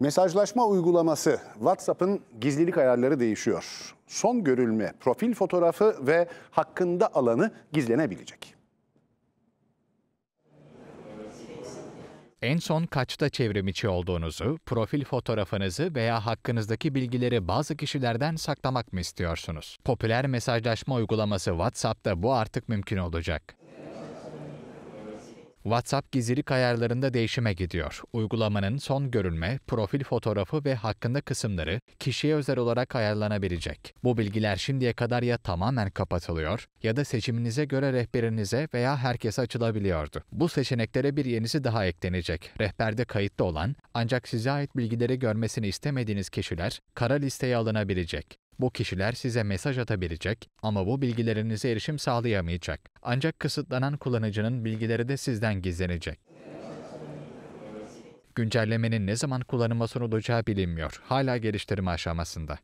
Mesajlaşma uygulaması WhatsApp'ın gizlilik ayarları değişiyor. Son görülme, profil fotoğrafı ve hakkında alanı gizlenebilecek. En son kaçta çevrimiçi olduğunuzu, profil fotoğrafınızı veya hakkınızdaki bilgileri bazı kişilerden saklamak mı istiyorsunuz? Popüler mesajlaşma uygulaması WhatsApp'ta bu artık mümkün olacak. WhatsApp gizlilik ayarlarında değişime gidiyor. Uygulamanın son görünme, profil fotoğrafı ve hakkında kısımları kişiye özel olarak ayarlanabilecek. Bu bilgiler şimdiye kadar ya tamamen kapatılıyor ya da seçiminize göre rehberinize veya herkese açılabiliyordu. Bu seçeneklere bir yenisi daha eklenecek. Rehberde kayıtlı olan ancak size ait bilgileri görmesini istemediğiniz kişiler kara listeye alınabilecek. Bu kişiler size mesaj atabilecek ama bu bilgilerinize erişim sağlayamayacak. Ancak kısıtlanan kullanıcının bilgileri de sizden gizlenecek. Güncellemenin ne zaman kullanıma sunulacağı bilinmiyor. Hala geliştirme aşamasında.